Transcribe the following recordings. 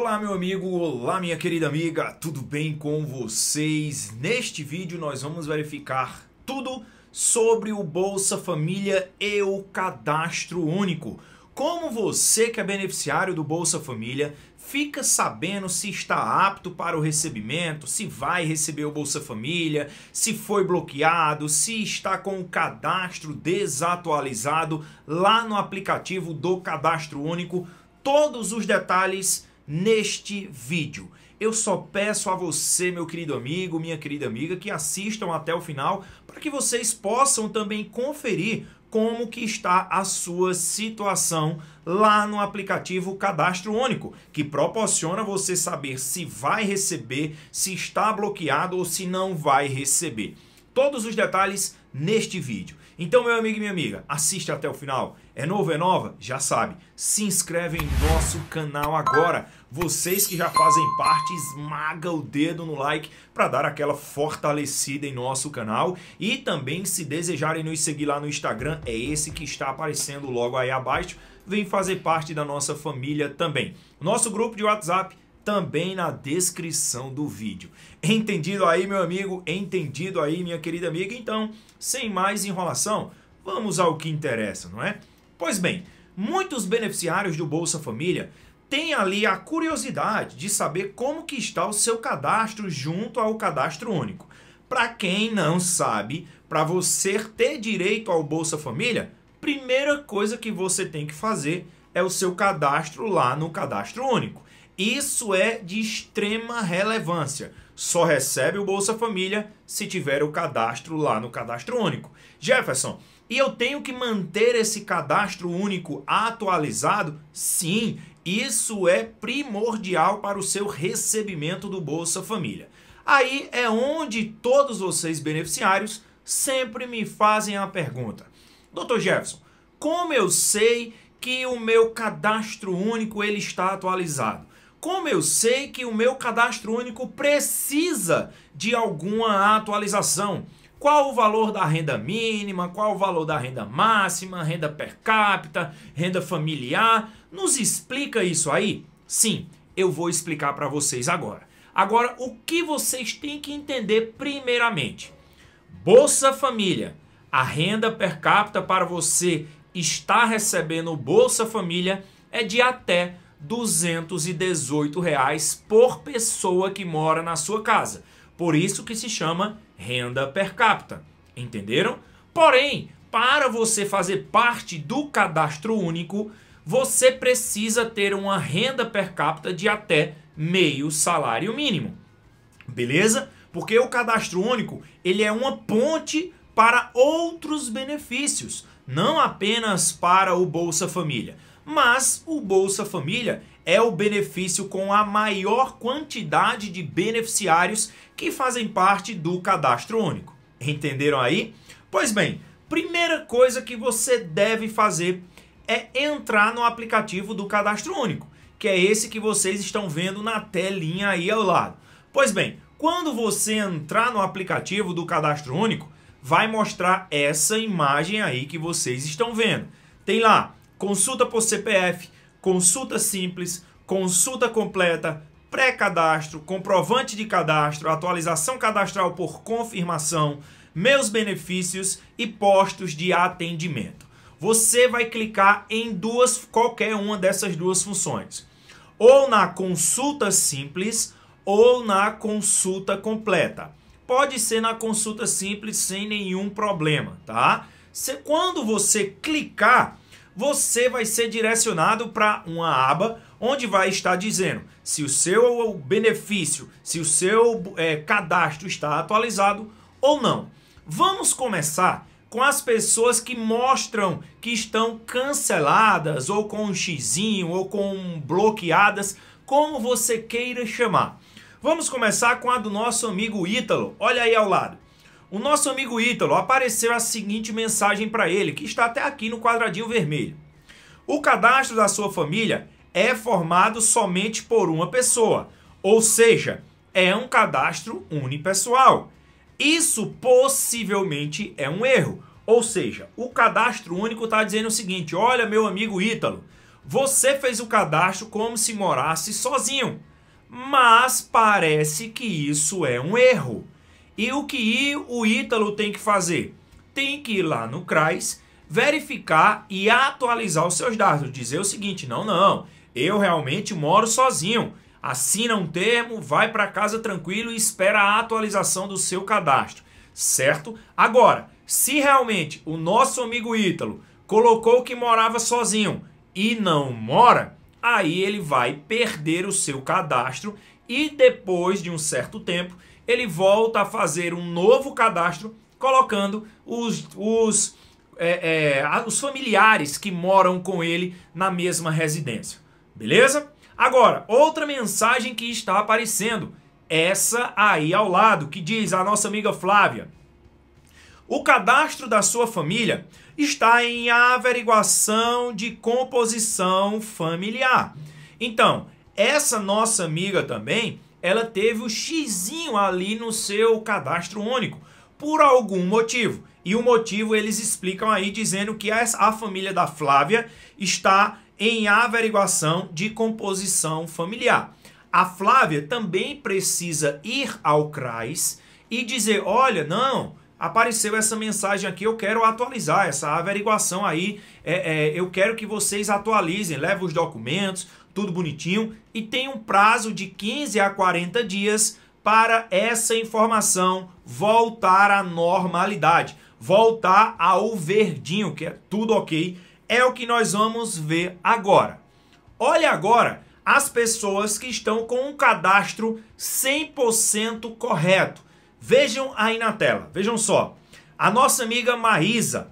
Olá meu amigo, olá minha querida amiga, tudo bem com vocês? Neste vídeo nós vamos verificar tudo sobre o Bolsa Família e o Cadastro Único. Como você que é beneficiário do Bolsa Família fica sabendo se está apto para o recebimento, se vai receber o Bolsa Família, se foi bloqueado, se está com o cadastro desatualizado lá no aplicativo do Cadastro Único, todos os detalhes neste vídeo. Eu só peço a você, meu querido amigo, minha querida amiga, que assistam até o final para que vocês possam também conferir como que está a sua situação lá no aplicativo Cadastro Único, que proporciona você saber se vai receber, se está bloqueado ou se não vai receber. Todos os detalhes neste vídeo. Então, meu amigo e minha amiga, assiste até o final. É novo, é nova? Já sabe. Se inscreve em nosso canal agora. Vocês que já fazem parte, esmaga o dedo no like para dar aquela fortalecida em nosso canal. E também, se desejarem nos seguir lá no Instagram, é esse que está aparecendo logo aí abaixo. Vem fazer parte da nossa família também. Nosso grupo de WhatsApp também na descrição do vídeo. Entendido aí, meu amigo? Entendido aí, minha querida amiga? Então, sem mais enrolação, vamos ao que interessa, não é? Pois bem, muitos beneficiários do Bolsa Família têm ali a curiosidade de saber como que está o seu cadastro junto ao cadastro único. Para quem não sabe, para você ter direito ao Bolsa Família, primeira coisa que você tem que fazer é o seu cadastro lá no cadastro único. Isso é de extrema relevância. Só recebe o Bolsa Família se tiver o cadastro lá no Cadastro Único. Jefferson, e eu tenho que manter esse cadastro único atualizado? Sim, isso é primordial para o seu recebimento do Bolsa Família. Aí é onde todos vocês beneficiários sempre me fazem a pergunta: doutor Jefferson, como eu sei que o meu cadastro único ele está atualizado? Como eu sei que o meu cadastro único precisa de alguma atualização? Qual o valor da renda mínima? Qual o valor da renda máxima? Renda per capita? Renda familiar? Nos explica isso aí? Sim, eu vou explicar para vocês agora. Agora, o que vocês têm que entender primeiramente? Bolsa Família, a renda per capita para você estar recebendo o Bolsa Família é de até 218 reais por pessoa que mora na sua casa. Por isso que se chama renda per capita. Entenderam? Porém, para você fazer parte do cadastro único, você precisa ter uma renda per capita de até meio salário mínimo. Beleza? Porque o cadastro único, ele é uma ponte para outros benefícios, não apenas para o Bolsa Família. Mas o Bolsa Família é o benefício com a maior quantidade de beneficiários que fazem parte do cadastro único. Entenderam aí? Pois bem, primeira coisa que você deve fazer é entrar no aplicativo do cadastro único, que é esse que vocês estão vendo na telinha aí ao lado. Pois bem, quando você entrar no aplicativo do cadastro único, vai mostrar essa imagem aí que vocês estão vendo. Tem lá consulta por CPF, consulta simples, consulta completa, pré-cadastro, comprovante de cadastro, atualização cadastral por confirmação, meus benefícios e postos de atendimento. Você vai clicar em duas qualquer uma dessas duas funções, ou na consulta simples ou na consulta completa. Pode ser na consulta simples sem nenhum problema, tá? Se quando você clicar, você vai ser direcionado para uma aba onde vai estar dizendo se o seu é benefício, se o seu é, cadastro está atualizado ou não. Vamos começar com as pessoas que mostram que estão canceladas ou com um xizinho ou com bloqueadas, como você queira chamar. Vamos começar com a do nosso amigo Ítalo. Olha aí ao lado. O nosso amigo Ítalo apareceu a seguinte mensagem para ele, que está até aqui no quadradinho vermelho. O cadastro da sua família é formado somente por uma pessoa, ou seja, é um cadastro unipessoal. Isso possivelmente é um erro. Ou seja, o cadastro único está dizendo o seguinte: olha, meu amigo Ítalo, você fez o cadastro como se morasse sozinho, mas parece que isso é um erro. E o que o Ítalo tem que fazer? Tem que ir lá no CRAS, verificar e atualizar os seus dados. Dizer o seguinte: não, não, eu realmente moro sozinho. Assina um termo, vai para casa tranquilo e espera a atualização do seu cadastro, certo? Agora, se realmente o nosso amigo Ítalo colocou que morava sozinho e não mora, aí ele vai perder o seu cadastro e depois de um certo tempo ele volta a fazer um novo cadastro, colocando os, os, é, é, os familiares que moram com ele na mesma residência. Beleza? Agora, outra mensagem que está aparecendo, essa aí ao lado, que diz a nossa amiga Flávia. O cadastro da sua família está em averiguação de composição familiar. Então, essa nossa amiga também ela teve o xizinho ali no seu cadastro único, por algum motivo. E o motivo eles explicam aí dizendo que a família da Flávia está em averiguação de composição familiar. A Flávia também precisa ir ao CRAS e dizer: olha, não, apareceu essa mensagem aqui, eu quero atualizar essa averiguação aí, é, é, eu quero que vocês atualizem, leve os documentos, tudo bonitinho, e tem um prazo de 15 a 40 dias para essa informação voltar à normalidade, voltar ao verdinho, que é tudo ok, é o que nós vamos ver agora. Olha agora as pessoas que estão com um cadastro 100% correto. Vejam aí na tela, vejam só. A nossa amiga Marisa,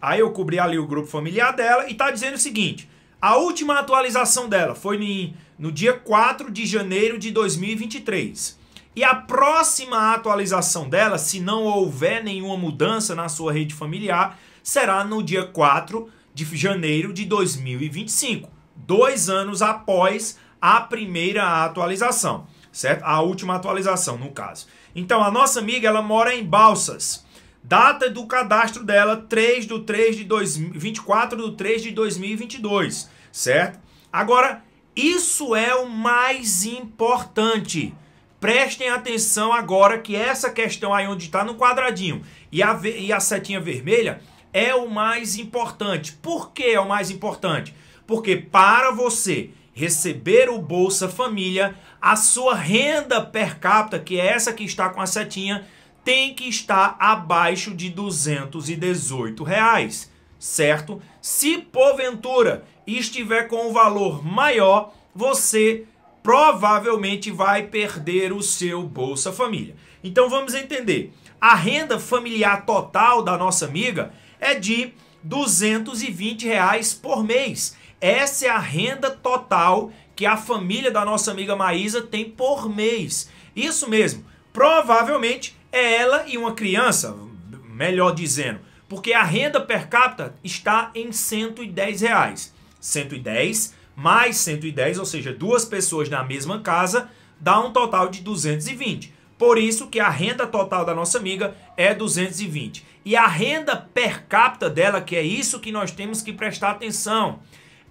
aí eu cobri ali o grupo familiar dela e está dizendo o seguinte: a última atualização dela foi no dia 4 de janeiro de 2023. E a próxima atualização dela, se não houver nenhuma mudança na sua rede familiar, será no dia 4 de janeiro de 2025, dois anos após a primeira atualização, certo? A última atualização, no caso. Então, a nossa amiga, ela mora em Balsas. Data do cadastro dela, 3 do 3 de 2, 24 do 3 de 2022, certo? Agora, isso é o mais importante. Prestem atenção agora que essa questão aí onde está no quadradinho e a, e a setinha vermelha é o mais importante. Por que é o mais importante? Porque para você receber o Bolsa Família, a sua renda per capita, que é essa que está com a setinha, tem que estar abaixo de 218 reais, certo? Se porventura estiver com um valor maior, você provavelmente vai perder o seu Bolsa Família. Então vamos entender. A renda familiar total da nossa amiga é de 220 reais por mês. Essa é a renda total que a família da nossa amiga Maísa tem por mês. Isso mesmo. Provavelmente é ela e uma criança, melhor dizendo, porque a renda per capita está em 110 reais. 110 mais 110, ou seja, duas pessoas na mesma casa, dá um total de 220. Por isso que a renda total da nossa amiga é 220. E a renda per capita dela, que é isso que nós temos que prestar atenção,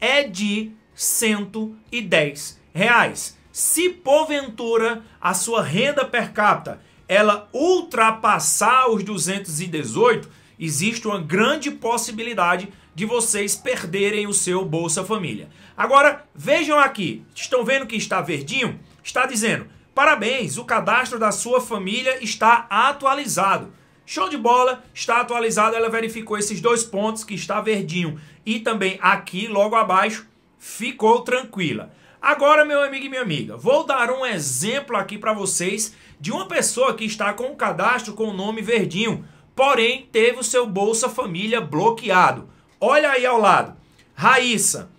é de 110 reais. Se porventura a sua renda per capita ela ultrapassar os 218, existe uma grande possibilidade de vocês perderem o seu Bolsa Família. Agora, vejam aqui, estão vendo que está verdinho? Está dizendo, parabéns, o cadastro da sua família está atualizado. Show de bola, está atualizado, ela verificou esses dois pontos que está verdinho. E também aqui, logo abaixo, ficou tranquila. Agora, meu amigo e minha amiga, vou dar um exemplo aqui para vocês de uma pessoa que está com um cadastro com o nome verdinho, porém teve o seu Bolsa Família bloqueado. Olha aí ao lado. Raíssa,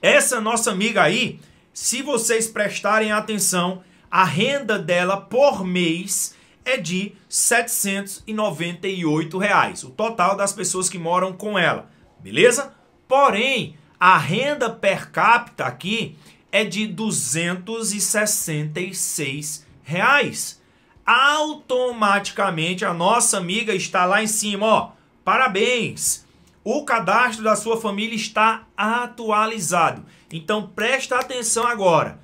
essa nossa amiga aí, se vocês prestarem atenção, a renda dela por mês é de 798 reais, o total das pessoas que moram com ela, beleza? Porém, a renda per capita aqui é de 266 reais. Automaticamente a nossa amiga está lá em cima, ó. Parabéns! O cadastro da sua família está atualizado. Então presta atenção agora.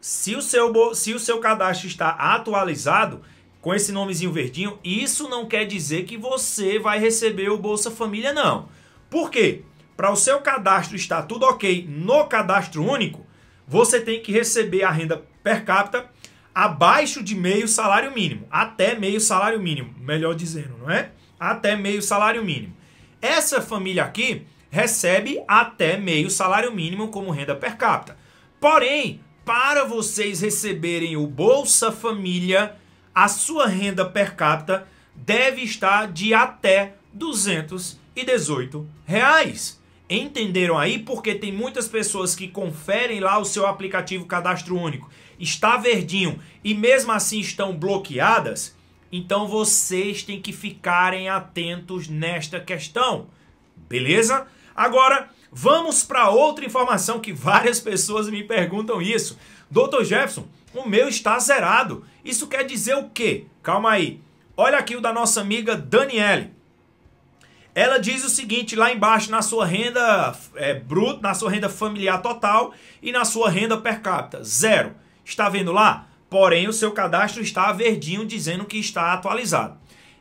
Se o seu, se o seu cadastro está atualizado, com esse nomezinho verdinho, isso não quer dizer que você vai receber o Bolsa Família, não. Por quê? Para o seu cadastro estar tudo ok no cadastro único, você tem que receber a renda per capita abaixo de meio salário mínimo, até meio salário mínimo, melhor dizendo, não é? Até meio salário mínimo. Essa família aqui recebe até meio salário mínimo como renda per capita. Porém, para vocês receberem o Bolsa Família, a sua renda per capita deve estar de até 218 reais. Entenderam aí? Porque tem muitas pessoas que conferem lá o seu aplicativo Cadastro Único. Está verdinho e mesmo assim estão bloqueadas. Então vocês têm que ficarem atentos nesta questão. Beleza? Agora, vamos para outra informação que várias pessoas me perguntam isso. Doutor Jefferson, o meu está zerado. Isso quer dizer o quê? Calma aí. Olha aqui o da nossa amiga Daniele. Ela diz o seguinte lá embaixo na sua renda é, bruta, na sua renda familiar total e na sua renda per capita zero. Está vendo lá? Porém o seu cadastro está verdinho dizendo que está atualizado.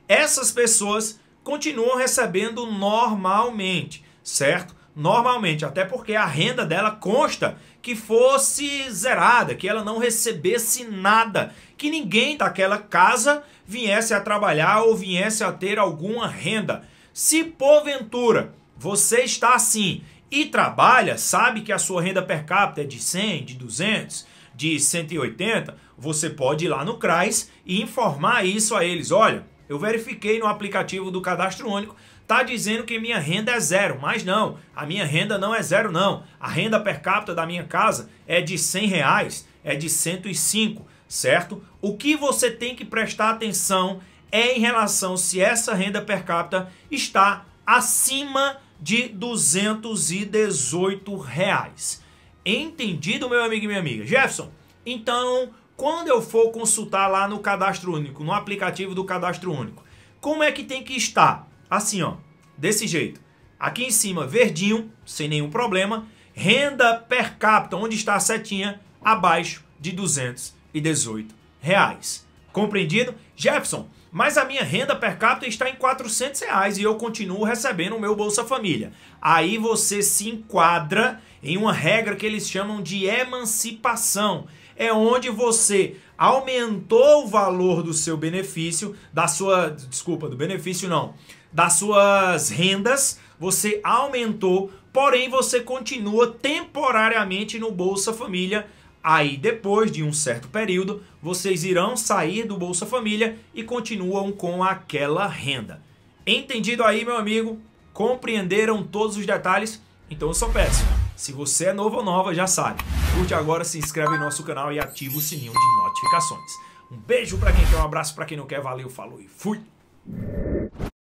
Essas pessoas continuam recebendo normalmente, certo? Normalmente, até porque a renda dela consta que fosse zerada, que ela não recebesse nada, que ninguém daquela casa viesse a trabalhar ou viesse a ter alguma renda. Se porventura você está assim e trabalha, sabe que a sua renda per capita é de 100, de 200, de 180, você pode ir lá no CRAS e informar isso a eles. Olha, eu verifiquei no aplicativo do Cadastro Único, tá dizendo que minha renda é zero, mas não, a minha renda não é zero não. A renda per capita da minha casa é de 100 reais, é de 105, certo? O que você tem que prestar atenção é em relação se essa renda per capita está acima de 218 reais. Entendido, meu amigo e minha amiga? Jefferson, então, quando eu for consultar lá no Cadastro Único, no aplicativo do Cadastro Único, como é que tem que estar? Assim, ó, desse jeito. Aqui em cima, verdinho, sem nenhum problema. Renda per capita, onde está a setinha, abaixo de 218 reais. Compreendido? Jefferson, mas a minha renda per capita está em 400 reais e eu continuo recebendo o meu Bolsa Família. Aí você se enquadra em uma regra que eles chamam de emancipação. É onde você aumentou o valor do seu benefício, da sua, desculpa, do benefício não, das suas rendas, você aumentou, porém você continua temporariamente no Bolsa Família Aí, depois de um certo período, vocês irão sair do Bolsa Família e continuam com aquela renda. Entendido aí, meu amigo? Compreenderam todos os detalhes? Então eu só peço, se você é novo ou nova, já sabe. Curte agora, se inscreve em nosso canal e ativa o sininho de notificações. Um beijo para quem quer, um abraço para quem não quer, valeu, falou e fui!